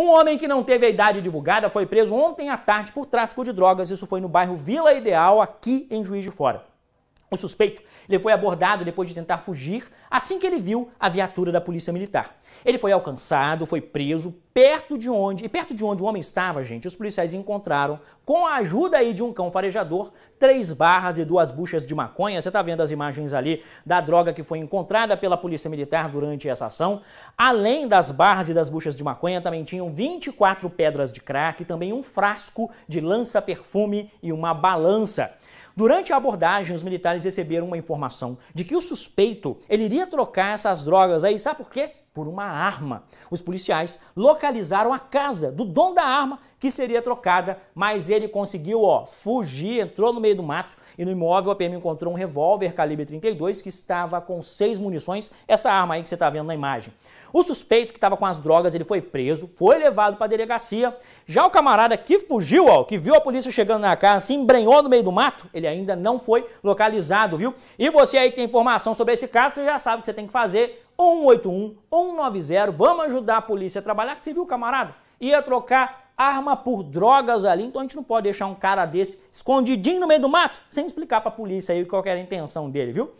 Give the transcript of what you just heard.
Um homem que não teve a idade divulgada foi preso ontem à tarde por tráfico de drogas. Isso foi no bairro Vila Ideal, aqui em Juiz de Fora. O suspeito ele foi abordado depois de tentar fugir, assim que ele viu a viatura da polícia militar. Ele foi alcançado, foi preso perto de onde e perto de onde o homem estava, gente. Os policiais encontraram, com a ajuda aí de um cão farejador, três barras e duas buchas de maconha. Você está vendo as imagens ali da droga que foi encontrada pela polícia militar durante essa ação. Além das barras e das buchas de maconha, também tinham 24 pedras de crack, também um frasco de lança-perfume e uma balança. Durante a abordagem, os militares receberam uma informação de que o suspeito ele iria trocar essas drogas aí, sabe por quê? por uma arma. Os policiais localizaram a casa do dono da arma que seria trocada, mas ele conseguiu ó, fugir, entrou no meio do mato e no imóvel a PM encontrou um revólver calibre 32 que estava com seis munições, essa arma aí que você está vendo na imagem. O suspeito que estava com as drogas, ele foi preso, foi levado para a delegacia. Já o camarada que fugiu, ó, que viu a polícia chegando na casa, se embrenhou no meio do mato, ele ainda não foi localizado, viu? E você aí que tem informação sobre esse caso, você já sabe o que você tem que fazer ou 181 ou 190, vamos ajudar a polícia a trabalhar, que você viu, camarada? Ia trocar arma por drogas ali, então a gente não pode deixar um cara desse escondidinho no meio do mato sem explicar para a polícia aí qual era a intenção dele, viu?